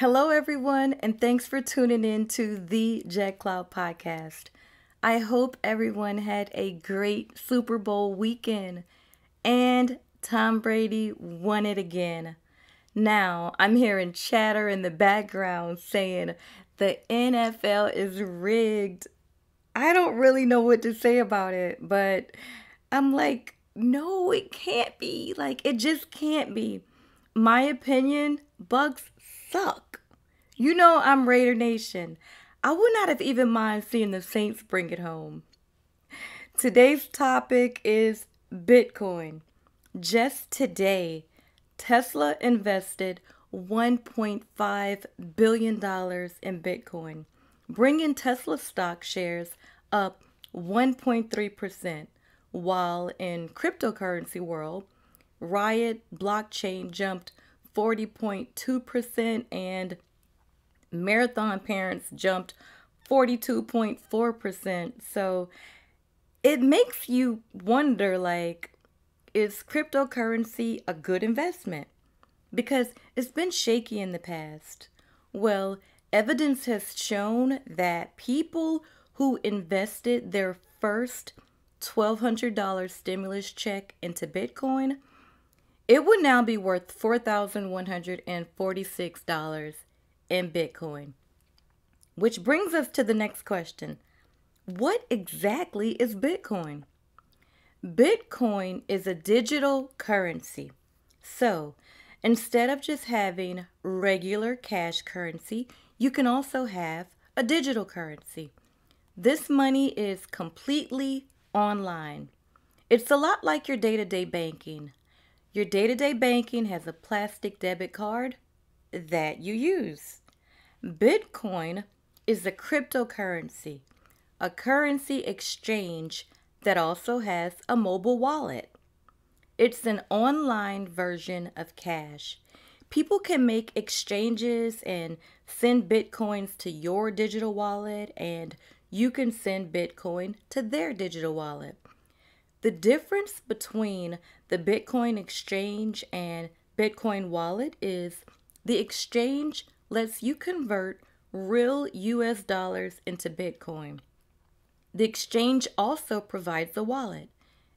Hello, everyone, and thanks for tuning in to the Jet Cloud Podcast. I hope everyone had a great Super Bowl weekend and Tom Brady won it again. Now, I'm hearing chatter in the background saying the NFL is rigged. I don't really know what to say about it, but I'm like, no, it can't be. Like, it just can't be. My opinion, bugs suck. You know I'm Raider Nation. I would not have even mind seeing the Saints bring it home. Today's topic is Bitcoin. Just today, Tesla invested $1.5 billion in Bitcoin, bringing Tesla stock shares up 1.3%, while in cryptocurrency world, Riot blockchain jumped 40.2% and marathon parents jumped 42.4%. So it makes you wonder like, is cryptocurrency a good investment? Because it's been shaky in the past. Well, evidence has shown that people who invested their first $1,200 stimulus check into Bitcoin, it would now be worth $4,146 in Bitcoin. Which brings us to the next question What exactly is Bitcoin? Bitcoin is a digital currency. So instead of just having regular cash currency, you can also have a digital currency. This money is completely online. It's a lot like your day to day banking. Your day to day banking has a plastic debit card that you use. Bitcoin is a cryptocurrency, a currency exchange that also has a mobile wallet. It's an online version of cash. People can make exchanges and send bitcoins to your digital wallet, and you can send bitcoin to their digital wallet. The difference between the Bitcoin exchange and Bitcoin wallet is the exchange lets you convert real US dollars into Bitcoin. The exchange also provides a wallet,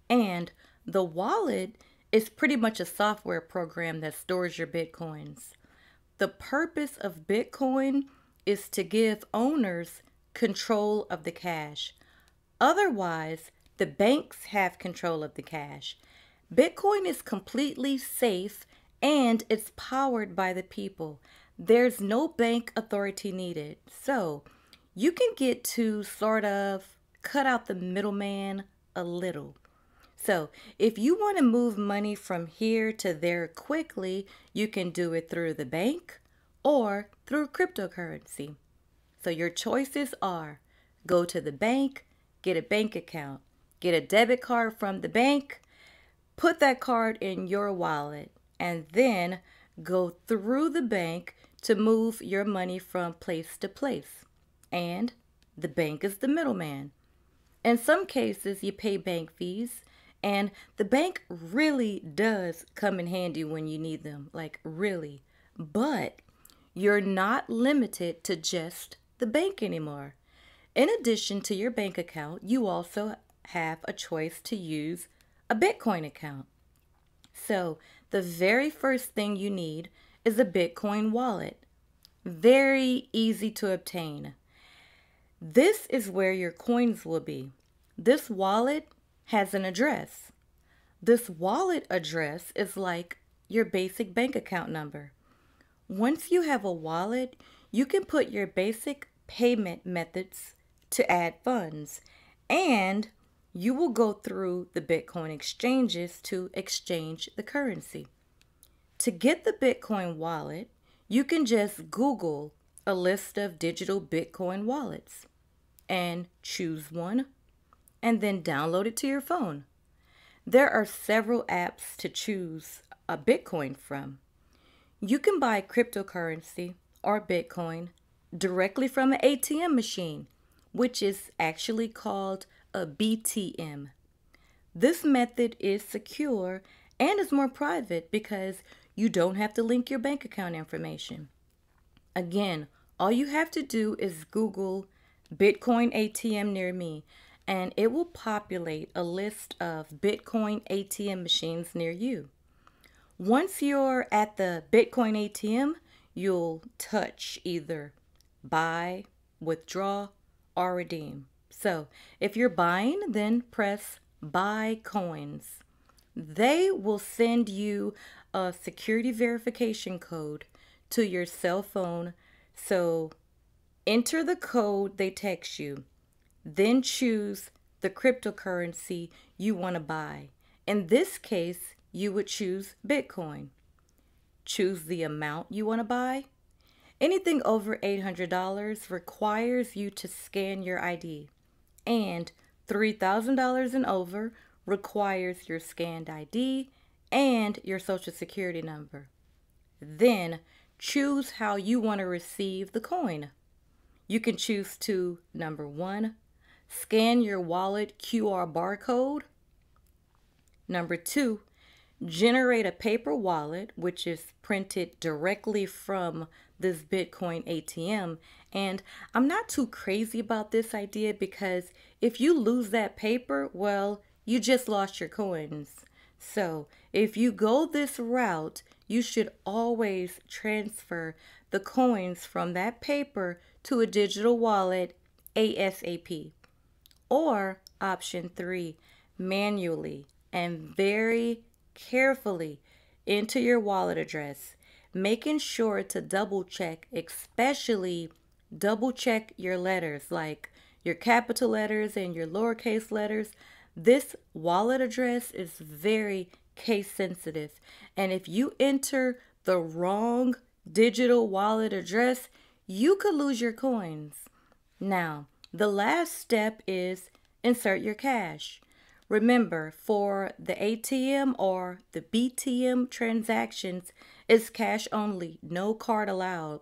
and the wallet is pretty much a software program that stores your Bitcoins. The purpose of Bitcoin is to give owners control of the cash. Otherwise, the banks have control of the cash. Bitcoin is completely safe and it's powered by the people. There's no bank authority needed. So you can get to sort of cut out the middleman a little. So if you want to move money from here to there quickly, you can do it through the bank or through cryptocurrency. So your choices are go to the bank, get a bank account, get a debit card from the bank, put that card in your wallet and then go through the bank to move your money from place to place. And the bank is the middleman. In some cases, you pay bank fees, and the bank really does come in handy when you need them, like really. But you're not limited to just the bank anymore. In addition to your bank account, you also have a choice to use a Bitcoin account. So the very first thing you need is a Bitcoin wallet. Very easy to obtain. This is where your coins will be. This wallet has an address. This wallet address is like your basic bank account number. Once you have a wallet, you can put your basic payment methods to add funds and you will go through the Bitcoin exchanges to exchange the currency. To get the Bitcoin wallet, you can just Google a list of digital Bitcoin wallets and choose one and then download it to your phone. There are several apps to choose a Bitcoin from. You can buy cryptocurrency or Bitcoin directly from an ATM machine, which is actually called a BTM. This method is secure and is more private because you don't have to link your bank account information. Again, all you have to do is Google Bitcoin ATM near me and it will populate a list of Bitcoin ATM machines near you. Once you're at the Bitcoin ATM, you'll touch either buy, withdraw, or redeem. So if you're buying, then press buy coins. They will send you a security verification code to your cell phone. So enter the code they text you, then choose the cryptocurrency you want to buy. In this case, you would choose Bitcoin. Choose the amount you want to buy. Anything over $800 requires you to scan your ID and $3,000 and over requires your scanned ID and your social security number. Then choose how you want to receive the coin. You can choose to number one, scan your wallet QR barcode. Number two, generate a paper wallet, which is printed directly from this Bitcoin ATM. And I'm not too crazy about this idea because if you lose that paper, well, you just lost your coins. So if you go this route, you should always transfer the coins from that paper to a digital wallet ASAP. Or option three, manually and very carefully into your wallet address, making sure to double check, especially double check your letters like your capital letters and your lowercase letters. This wallet address is very case sensitive. And if you enter the wrong digital wallet address, you could lose your coins. Now, the last step is insert your cash. Remember, for the ATM or the BTM transactions, it's cash only, no card allowed.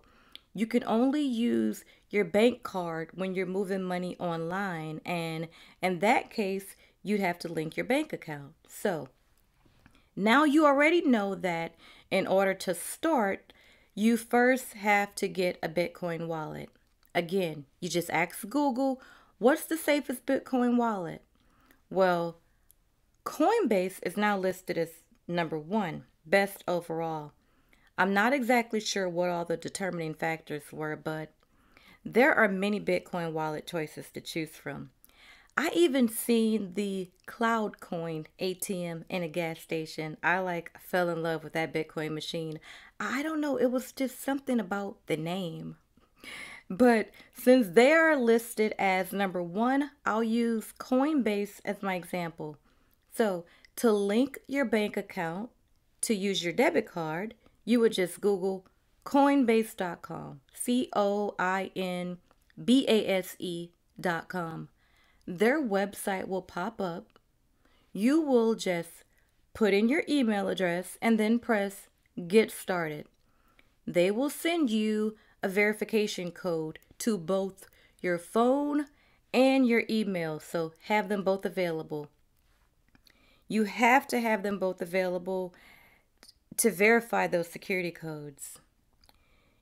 You can only use your bank card when you're moving money online, and in that case, you'd have to link your bank account. So now you already know that in order to start, you first have to get a Bitcoin wallet. Again, you just ask Google, what's the safest Bitcoin wallet? Well, Coinbase is now listed as number one, best overall. I'm not exactly sure what all the determining factors were, but there are many Bitcoin wallet choices to choose from. I even seen the Cloudcoin ATM in a gas station. I like fell in love with that Bitcoin machine. I don't know, it was just something about the name. But since they are listed as number one, I'll use Coinbase as my example. So to link your bank account to use your debit card, you would just Google coinbase.com, C O I N B A S E.com. Their website will pop up. You will just put in your email address and then press get started. They will send you a verification code to both your phone and your email. So have them both available. You have to have them both available to verify those security codes.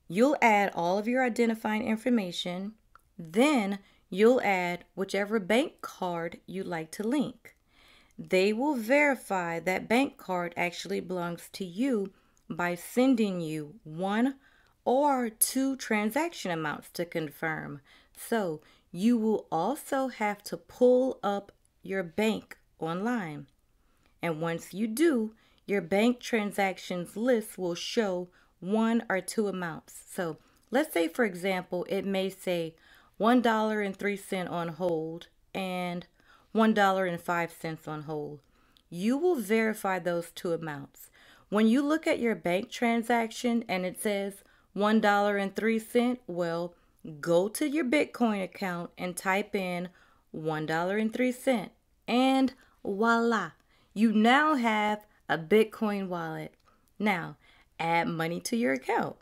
You'll add all of your identifying information, then you'll add whichever bank card you would like to link. They will verify that bank card actually belongs to you by sending you one or two transaction amounts to confirm. So you will also have to pull up your bank online. And once you do, your bank transactions list will show one or two amounts. So let's say, for example, it may say $1.03 on hold and $1.05 on hold. You will verify those two amounts. When you look at your bank transaction and it says $1.03, well, go to your Bitcoin account and type in $1.03 and voila, you now have a Bitcoin wallet. Now, add money to your account.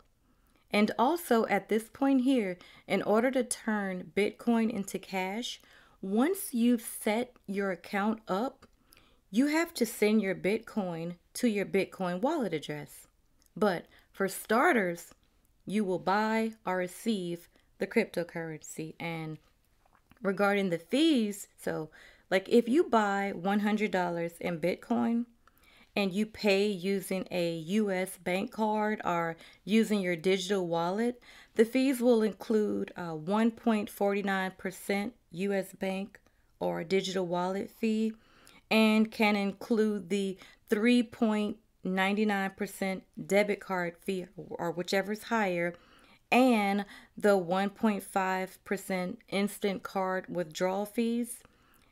And also at this point here, in order to turn Bitcoin into cash, once you've set your account up, you have to send your Bitcoin to your Bitcoin wallet address. But for starters, you will buy or receive the cryptocurrency. And regarding the fees, so like if you buy $100 in Bitcoin and you pay using a US bank card or using your digital wallet, the fees will include 1.49% US bank or digital wallet fee and can include the three 99% debit card fee or whichever is higher and the 1.5% instant card withdrawal fees.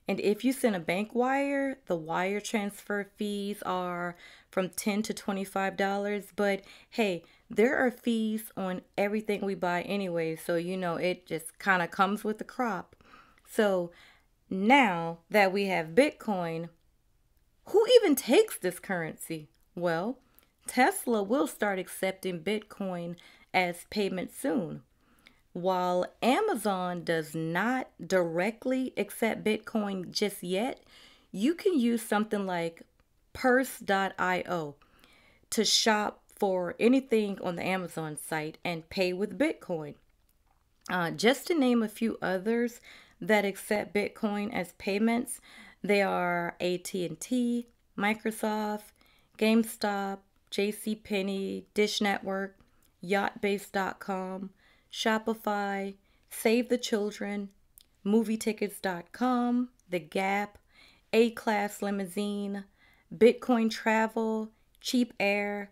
And if you send a bank wire, the wire transfer fees are from 10 to $25, but hey, there are fees on everything we buy anyway, so you know it just kind of comes with the crop. So now that we have Bitcoin, who even takes this currency? Well, Tesla will start accepting Bitcoin as payment soon. While Amazon does not directly accept Bitcoin just yet, you can use something like purse.io to shop for anything on the Amazon site and pay with Bitcoin. Uh, just to name a few others that accept Bitcoin as payments, they are AT&T, Microsoft, GameStop, JCPenney, Dish Network, YachtBase.com, Shopify, Save the Children, MovieTickets.com, The Gap, A Class Limousine, Bitcoin Travel, Cheap Air,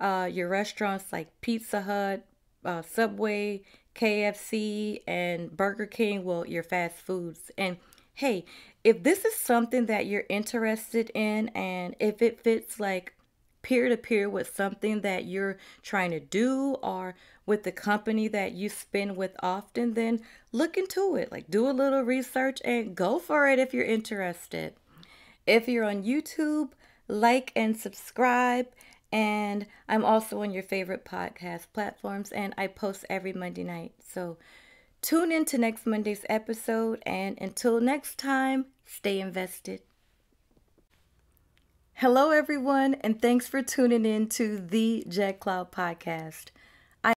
uh, your restaurants like Pizza Hut, uh, Subway, KFC, and Burger King, well, your fast foods. And hey, if this is something that you're interested in and if it fits like peer to peer with something that you're trying to do or with the company that you spend with often, then look into it. Like do a little research and go for it if you're interested. If you're on YouTube, like and subscribe. And I'm also on your favorite podcast platforms, and I post every Monday night. So, Tune in to next Monday's episode, and until next time, stay invested. Hello, everyone, and thanks for tuning in to the Jet Cloud Podcast.